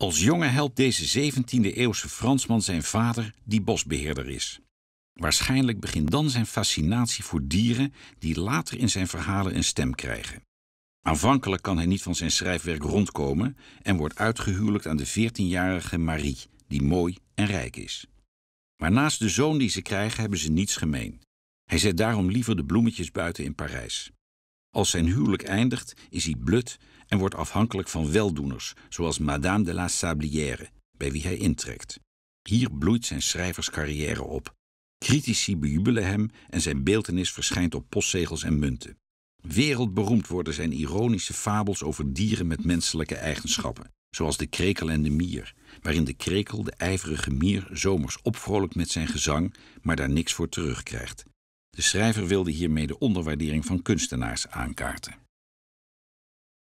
Als jongen helpt deze 17e-eeuwse Fransman zijn vader, die bosbeheerder is. Waarschijnlijk begint dan zijn fascinatie voor dieren, die later in zijn verhalen een stem krijgen. Aanvankelijk kan hij niet van zijn schrijfwerk rondkomen en wordt uitgehuwelijkd aan de 14-jarige Marie, die mooi en rijk is. Maar naast de zoon die ze krijgen hebben ze niets gemeen. Hij zet daarom liever de bloemetjes buiten in Parijs. Als zijn huwelijk eindigt, is hij blut en wordt afhankelijk van weldoeners, zoals Madame de la Sablière, bij wie hij intrekt. Hier bloeit zijn schrijverscarrière op. Critici bejubelen hem en zijn beeltenis verschijnt op postzegels en munten. Wereldberoemd worden zijn ironische fabels over dieren met menselijke eigenschappen, zoals de krekel en de mier, waarin de krekel de ijverige mier zomers opvrolijkt met zijn gezang, maar daar niks voor terugkrijgt. De schrijver wilde hiermee de onderwaardering van kunstenaars aankaarten.